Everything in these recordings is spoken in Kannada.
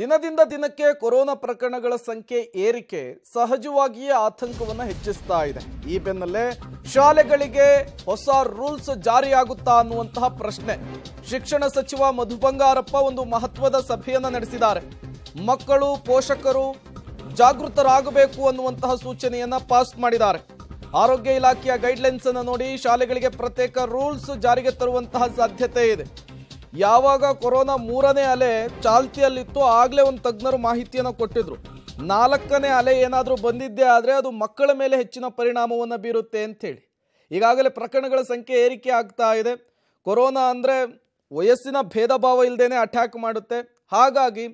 ದಿನದಿಂದ ದಿನಕ್ಕೆ ಕೊರೋನಾ ಪ್ರಕರಣಗಳ ಸಂಖ್ಯೆ ಏರಿಕೆ ಸಹಜವಾಗಿಯೇ ಆತಂಕವನ್ನು ಹೆಚ್ಚಿಸ್ತಾ ಇದೆ ಈ ಬೆನ್ನಲ್ಲೇ ಶಾಲೆಗಳಿಗೆ ಹೊಸ ರೂಲ್ಸ್ ಜಾರಿಯಾಗುತ್ತಾ ಅನ್ನುವಂತಹ ಪ್ರಶ್ನೆ ಶಿಕ್ಷಣ ಸಚಿವ ಮಧು ಬಂಗಾರಪ್ಪ ಒಂದು ಮಹತ್ವದ ಸಭೆಯನ್ನು ನಡೆಸಿದ್ದಾರೆ ಮಕ್ಕಳು ಪೋಷಕರು ಜಾಗೃತರಾಗಬೇಕು ಅನ್ನುವಂತಹ ಸೂಚನೆಯನ್ನ ಪಾಸ್ ಮಾಡಿದ್ದಾರೆ ಆರೋಗ್ಯ ಇಲಾಖೆಯ ಗೈಡ್ಲೈನ್ಸ್ ಅನ್ನು ನೋಡಿ ಶಾಲೆಗಳಿಗೆ ಪ್ರತ್ಯೇಕ ರೂಲ್ಸ್ ಜಾರಿಗೆ ತರುವಂತಹ ಸಾಧ್ಯತೆ ಇದೆ ಯಾವಾಗ ಕೊರೋನಾ ಮೂರನೇ ಅಲೆ ಚಾಲ್ತಿಯಲ್ಲಿತ್ತು ಆಗಲೇ ಒಂದು ತಜ್ಞರು ಮಾಹಿತಿಯನ್ನು ಕೊಟ್ಟಿದ್ರು ನಾಲ್ಕನೇ ಅಲೆ ಏನಾದರೂ ಬಂದಿದ್ದೇ ಆದರೆ ಅದು ಮಕ್ಕಳ ಮೇಲೆ ಹೆಚ್ಚಿನ ಪರಿಣಾಮವನ್ನು ಬೀರುತ್ತೆ ಅಂಥೇಳಿ ಈಗಾಗಲೇ ಪ್ರಕರಣಗಳ ಸಂಖ್ಯೆ ಏರಿಕೆ ಆಗ್ತಾ ಇದೆ ಕೊರೋನಾ ಅಂದರೆ ವಯಸ್ಸಿನ ಭೇದ ಭಾವ ಇಲ್ಲದೇ ಅಟ್ಯಾಕ್ ಮಾಡುತ್ತೆ ಹಾಗಾಗಿ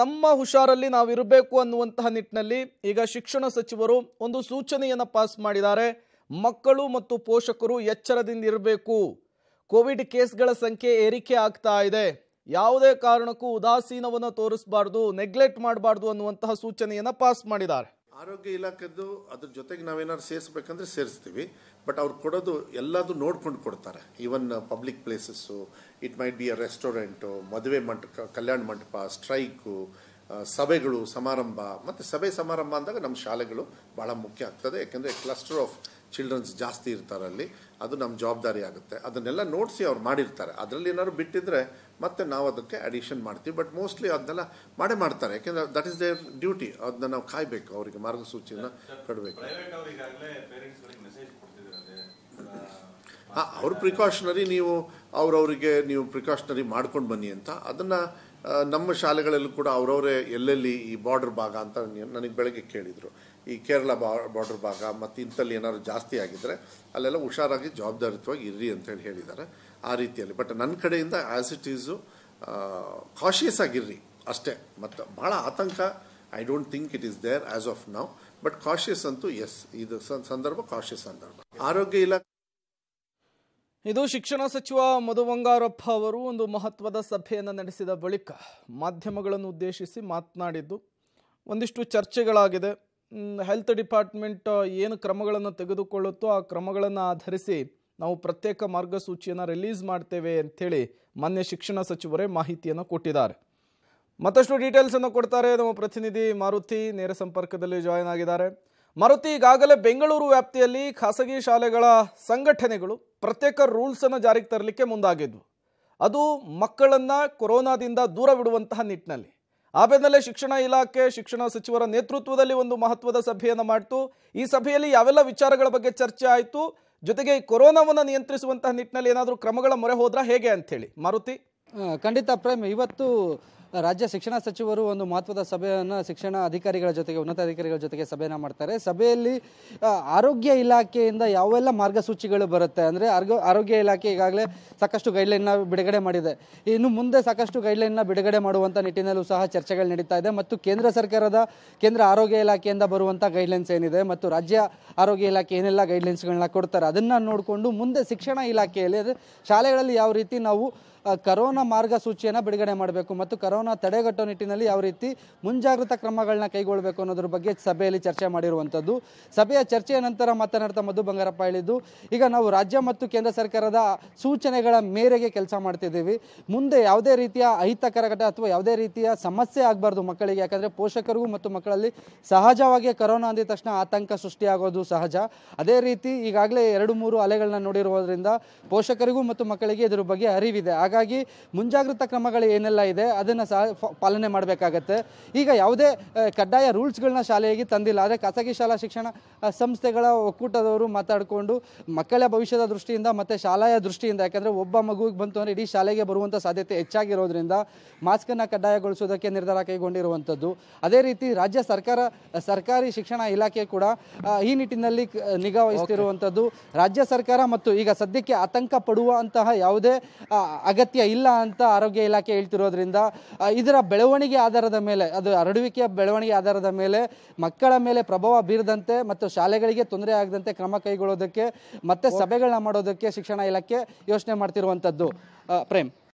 ನಮ್ಮ ಹುಷಾರಲ್ಲಿ ಇರಬೇಕು ಅನ್ನುವಂತಹ ನಿಟ್ಟಿನಲ್ಲಿ ಈಗ ಶಿಕ್ಷಣ ಸಚಿವರು ಒಂದು ಸೂಚನೆಯನ್ನು ಪಾಸ್ ಮಾಡಿದ್ದಾರೆ ಮಕ್ಕಳು ಮತ್ತು ಪೋಷಕರು ಎಚ್ಚರದಿಂದ ಇರಬೇಕು ಕೋವಿಡ್ ಕೇಸ್ಗಳ ಸಂಖ್ಯೆ ಏರಿಕೆ ಆಗ್ತಾ ಇದೆ ಯಾವುದೇ ಕಾರಣಕ್ಕೂ ಉದಾಸೀನವನ್ನು ತೋರಿಸಬಾರ್ದು ನೆಗ್ಲೆಕ್ಟ್ ಮಾಡಬಾರ್ದು ಅನ್ನುವಂತಹ ಸೂಚನೆಯನ್ನು ಪಾಸ್ ಮಾಡಿದ್ದಾರೆ ಆರೋಗ್ಯ ಇಲಾಖೆದು ಅದ್ರ ಜೊತೆಗೆ ನಾವೇನಾದ್ರು ಸೇರಿಸ್ಬೇಕಂದ್ರೆ ಸೇರಿಸ್ತೀವಿ ಬಟ್ ಅವ್ರು ಕೊಡೋದು ಎಲ್ಲದು ನೋಡ್ಕೊಂಡು ಕೊಡ್ತಾರೆ even public places it might be a restaurant ಮದುವೆ ಮಂಟಪ ಕಲ್ಯಾಣ ಮಂಟಪ ಸ್ಟ್ರೈಕು ಸಭೆಗಳು ಸಮಾರಂಭ ಮತ್ತು ಸಭೆ ಸಮಾರಂಭ ಅಂದಾಗ ನಮ್ಮ ಶಾಲೆಗಳು ಭಾಳ ಮುಖ್ಯ ಆಗ್ತದೆ ಯಾಕೆಂದರೆ ಕ್ಲಸ್ಟರ್ ಆಫ್ ಚಿಲ್ಡ್ರನ್ಸ್ ಜಾಸ್ತಿ ಇರ್ತಾರೆ ಅಲ್ಲಿ ಅದು ನಮ್ಮ ಜವಾಬ್ದಾರಿ ಆಗುತ್ತೆ ಅದನ್ನೆಲ್ಲ ನೋಡಿಸಿ ಅವ್ರು ಮಾಡಿರ್ತಾರೆ ಅದರಲ್ಲಿ ಏನಾದ್ರು ಬಿಟ್ಟಿದ್ರೆ ಮತ್ತೆ ನಾವು ಅದಕ್ಕೆ ಅಡಿಷನ್ ಮಾಡ್ತೀವಿ ಬಟ್ ಮೋಸ್ಟ್ಲಿ ಅದನ್ನೆಲ್ಲ ಮಾಡೇ ಮಾಡ್ತಾರೆ ಯಾಕೆಂದ್ರೆ ದಟ್ ಇಸ್ ದೇರ್ ಡ್ಯೂಟಿ ಅದನ್ನ ನಾವು ಕಾಯಬೇಕು ಅವರಿಗೆ ಮಾರ್ಗಸೂಚಿನ ಕೊಡಬೇಕು ಹಾಂ ಅವ್ರ ಪ್ರಿಕಾಷನರಿ ನೀವು ಅವ್ರವರಿಗೆ ನೀವು ಪ್ರಿಕಾಷನರಿ ಮಾಡ್ಕೊಂಡು ಬನ್ನಿ ಅಂತ ಅದನ್ನು ನಮ್ಮ ಶಾಲೆಗಳಲ್ಲೂ ಕೂಡ ಅವರವರೇ ಎಲ್ಲೆಲ್ಲಿ ಈ ಬಾರ್ಡರ್ ಭಾಗ ಅಂತ ನನಗೆ ಬೆಳಗ್ಗೆ ಕೇಳಿದರು ಈ ಕೇರಳ ಬಾರ್ಡರ್ ಭಾಗ ಮತ್ತು ಇಂಥಲ್ಲಿ ಏನಾದರೂ ಜಾಸ್ತಿ ಆಗಿದ್ದರೆ ಅಲ್ಲೆಲ್ಲ ಹುಷಾರಾಗಿ ಜವಾಬ್ದಾರಿತವಾಗಿ ಇರ್ರಿ ಅಂತೇಳಿ ಹೇಳಿದ್ದಾರೆ ಆ ರೀತಿಯಲ್ಲಿ ಬಟ್ ನನ್ನ ಕಡೆಯಿಂದ ಆ್ಯಸ್ ಇಟ್ ಈಸು ಕಾಶಿಯಸ್ ಆಗಿರ್ರಿ ಅಷ್ಟೇ ಮತ್ತು ಭಾಳ ಆತಂಕ I don't think it is there as of now but cautious ಅಂತೂ ಎಸ್ ಇದು ಸಂದರ್ಭ ಕಾಶಿಯಸ್ ಸಂದರ್ಭ ಆರೋಗ್ಯ ಇಲಾಖೆ ಇದು ಶಿಕ್ಷಣ ಸಚಿವ ಮಧು ಬಂಗಾರಪ್ಪ ಅವರು ಒಂದು ಮಹತ್ವದ ಸಭೆಯನ್ನು ನಡೆಸಿದ ಬಳಿಕ ಮಾಧ್ಯಮಗಳನ್ನು ಉದ್ದೇಶಿಸಿ ಮಾತನಾಡಿದ್ದು ಒಂದಿಷ್ಟು ಚರ್ಚೆಗಳಾಗಿದೆ ಹೆಲ್ತ್ ಡಿಪಾರ್ಟ್ಮೆಂಟ್ ಏನು ಕ್ರಮಗಳನ್ನು ತೆಗೆದುಕೊಳ್ಳುತ್ತೋ ಆ ಕ್ರಮಗಳನ್ನು ಆಧರಿಸಿ ನಾವು ಪ್ರತ್ಯೇಕ ಮಾರ್ಗಸೂಚಿಯನ್ನು ರಿಲೀಸ್ ಮಾಡ್ತೇವೆ ಅಂಥೇಳಿ ಮಾನ್ಯ ಶಿಕ್ಷಣ ಸಚಿವರೇ ಮಾಹಿತಿಯನ್ನು ಕೊಟ್ಟಿದ್ದಾರೆ ಮತ್ತಷ್ಟು ಡೀಟೇಲ್ಸನ್ನು ಕೊಡ್ತಾರೆ ನಮ್ಮ ಪ್ರತಿನಿಧಿ ಮಾರುತಿ ನೇರ ಸಂಪರ್ಕದಲ್ಲಿ ಜಾಯಿನ್ ಆಗಿದ್ದಾರೆ ಮರುತಿ ಈಗಾಗಲೇ ಬೆಂಗಳೂರು ವ್ಯಾಪ್ತಿಯಲ್ಲಿ ಖಾಸಗಿ ಶಾಲೆಗಳ ಸಂಘಟನೆಗಳು ಪ್ರತ್ಯೇಕ ರೂಲ್ಸನ್ನು ಜಾರಿಗೆ ತರಲಿಕ್ಕೆ ಮುಂದಾಗಿದ್ವು ಅದು ಮಕ್ಕಳನ್ನು ಕೊರೋನಾದಿಂದ ದೂರವಿಡುವಂತಹ ನಿಟ್ಟಿನಲ್ಲಿ ಆ ಬೆನ್ನಲ್ಲೇ ಶಿಕ್ಷಣ ಇಲಾಖೆ ಶಿಕ್ಷಣ ಸಚಿವರ ನೇತೃತ್ವದಲ್ಲಿ ಒಂದು ಮಹತ್ವದ ಸಭೆಯನ್ನು ಮಾಡಿತು ಈ ಸಭೆಯಲ್ಲಿ ಯಾವೆಲ್ಲ ವಿಚಾರಗಳ ಬಗ್ಗೆ ಚರ್ಚೆ ಆಯಿತು ಜೊತೆಗೆ ಈ ಕೊರೋನಾವನ್ನು ನಿಯಂತ್ರಿಸುವಂತಹ ನಿಟ್ಟಿನಲ್ಲಿ ಏನಾದರೂ ಕ್ರಮಗಳ ಮೊರೆ ಹೋದ್ರೆ ಹೇಗೆ ಅಂಥೇಳಿ ಮಾರುತಿ ಖಂಡಿತ ಪ್ರೇಮ್ ಇವತ್ತು ರಾಜ್ಯ ಶಿಕ್ಷಣ ಸಚಿವರು ಒಂದು ಮಹತ್ವದ ಸಭೆಯನ್ನು ಶಿಕ್ಷಣ ಅಧಿಕಾರಿಗಳ ಜೊತೆಗೆ ಉನ್ನತ ಅಧಿಕಾರಿಗಳ ಜೊತೆಗೆ ಸಭೆಯನ್ನು ಮಾಡ್ತಾರೆ ಸಭೆಯಲ್ಲಿ ಆರೋಗ್ಯ ಇಲಾಖೆಯಿಂದ ಯಾವೆಲ್ಲ ಮಾರ್ಗಸೂಚಿಗಳು ಬರುತ್ತೆ ಅಂದರೆ ಆರೋಗ್ಯ ಇಲಾಖೆ ಈಗಾಗಲೇ ಸಾಕಷ್ಟು ಗೈಡ್ಲೈನ್ನ ಬಿಡುಗಡೆ ಮಾಡಿದೆ ಇನ್ನು ಮುಂದೆ ಸಾಕಷ್ಟು ಗೈಡ್ಲೈನ್ನ ಬಿಡುಗಡೆ ಮಾಡುವಂಥ ನಿಟ್ಟಿನಲ್ಲೂ ಸಹ ಚರ್ಚೆಗಳು ನಡೀತಾ ಇದೆ ಮತ್ತು ಕೇಂದ್ರ ಸರ್ಕಾರದ ಕೇಂದ್ರ ಆರೋಗ್ಯ ಇಲಾಖೆಯಿಂದ ಬರುವಂಥ ಗೈಡ್ಲೈನ್ಸ್ ಏನಿದೆ ಮತ್ತು ರಾಜ್ಯ ಆರೋಗ್ಯ ಇಲಾಖೆ ಏನೆಲ್ಲ ಗೈಡ್ಲೈನ್ಸ್ಗಳನ್ನ ಕೊಡ್ತಾರೆ ಅದನ್ನು ನೋಡಿಕೊಂಡು ಮುಂದೆ ಶಿಕ್ಷಣ ಇಲಾಖೆಯಲ್ಲಿ ಶಾಲೆಗಳಲ್ಲಿ ಯಾವ ರೀತಿ ನಾವು ಕರೋನಾ ಮಾರ್ಗಸೂಚಿಯನ್ನು ಬಿಡುಗಡೆ ಮಾಡಬೇಕು ಮತ್ತು ಕರೋನಾ ಕೊರೋನಾ ತಡೆಗಟ್ಟೋ ನಿಟ್ಟಿನಲ್ಲಿ ಯಾವ ರೀತಿ ಮುಂಜಾಗ್ರತಾ ಕ್ರಮಗಳನ್ನ ಕೈಗೊಳ್ಳಬೇಕು ಅನ್ನೋದ್ರ ಬಗ್ಗೆ ಸಭೆಯಲ್ಲಿ ಚರ್ಚೆ ಮಾಡಿರುವಂಥದ್ದು ಸಭೆಯ ಚರ್ಚೆಯ ನಂತರ ಮಾತನಾಡ್ತಾ ಮಧು ಬಂಗಾರಪ್ಪ ಹೇಳಿದ್ದು ಈಗ ನಾವು ರಾಜ್ಯ ಮತ್ತು ಕೇಂದ್ರ ಸರ್ಕಾರದ ಸೂಚನೆಗಳ ಮೇರೆಗೆ ಕೆಲಸ ಮಾಡ್ತಿದ್ದೀವಿ ಮುಂದೆ ಯಾವುದೇ ರೀತಿಯ ಅಹಿತಕರ ಘಟ ಅಥವಾ ಯಾವುದೇ ರೀತಿಯ ಸಮಸ್ಯೆ ಆಗಬಾರ್ದು ಮಕ್ಕಳಿಗೆ ಯಾಕಂದರೆ ಪೋಷಕರಿಗೂ ಮತ್ತು ಮಕ್ಕಳಲ್ಲಿ ಸಹಜವಾಗಿ ಕರೋನಾ ಅಂದಿದ ತಕ್ಷಣ ಆತಂಕ ಸೃಷ್ಟಿಯಾಗೋದು ಸಹಜ ಅದೇ ರೀತಿ ಈಗಾಗಲೇ ಎರಡು ಮೂರು ಅಲೆಗಳನ್ನ ನೋಡಿರುವುದರಿಂದ ಪೋಷಕರಿಗೂ ಮತ್ತು ಮಕ್ಕಳಿಗೆ ಇದರ ಬಗ್ಗೆ ಅರಿವಿದೆ ಹಾಗಾಗಿ ಮುಂಜಾಗ್ರತಾ ಕ್ರಮಗಳು ಏನೆಲ್ಲ ಇದೆ ಅದನ್ನು ಸಹ ಪಾಲನೆ ಮಾಡಬೇಕಾಗತ್ತೆ ಈಗ ಯಾವುದೇ ಕಡ್ಡಾಯ ರೂಲ್ಸ್ಗಳನ್ನ ಶಾಲೆಯಾಗಿ ತಂದಿಲ್ಲ ಆದರೆ ಖಾಸಗಿ ಶಾಲಾ ಶಿಕ್ಷಣ ಸಂಸ್ಥೆಗಳ ಒಕ್ಕೂಟದವರು ಮಾತಾಡಿಕೊಂಡು ಮಕ್ಕಳ ಭವಿಷ್ಯದ ದೃಷ್ಟಿಯಿಂದ ಮತ್ತು ಶಾಲೆಯ ದೃಷ್ಟಿಯಿಂದ ಯಾಕಂದರೆ ಒಬ್ಬ ಮಗುವಿಗೆ ಬಂತು ಅಂದರೆ ಇಡೀ ಶಾಲೆಗೆ ಬರುವಂಥ ಸಾಧ್ಯತೆ ಹೆಚ್ಚಾಗಿರೋದ್ರಿಂದ ಮಾಸ್ಕನ್ನು ಕಡ್ಡಾಯಗೊಳಿಸೋದಕ್ಕೆ ನಿರ್ಧಾರ ಕೈಗೊಂಡಿರುವಂಥದ್ದು ಅದೇ ರೀತಿ ರಾಜ್ಯ ಸರ್ಕಾರ ಸರ್ಕಾರಿ ಶಿಕ್ಷಣ ಇಲಾಖೆ ಕೂಡ ಈ ನಿಟ್ಟಿನಲ್ಲಿ ನಿಗಾ ವಹಿಸ್ತಿರುವಂಥದ್ದು ರಾಜ್ಯ ಸರ್ಕಾರ ಮತ್ತು ಈಗ ಸದ್ಯಕ್ಕೆ ಆತಂಕ ಪಡುವಂತಹ ಯಾವುದೇ ಅಗತ್ಯ ಇಲ್ಲ ಅಂತ ಆರೋಗ್ಯ ಇಲಾಖೆ ಹೇಳ್ತಿರೋದ್ರಿಂದ ಇದರ ಬೆಳವಣಿಗೆ ಆಧಾರದ ಮೇಲೆ ಅದು ಹರಡುವಿಕೆಯ ಬೆಳವಣಿಗೆ ಆಧಾರದ ಮೇಲೆ ಮಕ್ಕಳ ಮೇಲೆ ಪ್ರಭಾವ ಬೀರದಂತೆ ಮತ್ತು ಶಾಲೆಗಳಿಗೆ ತೊಂದರೆ ಆಗದಂತೆ ಕ್ರಮ ಕೈಗೊಳ್ಳೋದಕ್ಕೆ ಮತ್ತೆ ಸಭೆಗಳನ್ನ ಮಾಡೋದಕ್ಕೆ ಶಿಕ್ಷಣ ಇಲಾಖೆ ಯೋಚನೆ ಮಾಡ್ತಿರುವಂಥದ್ದು ಪ್ರೇಮ್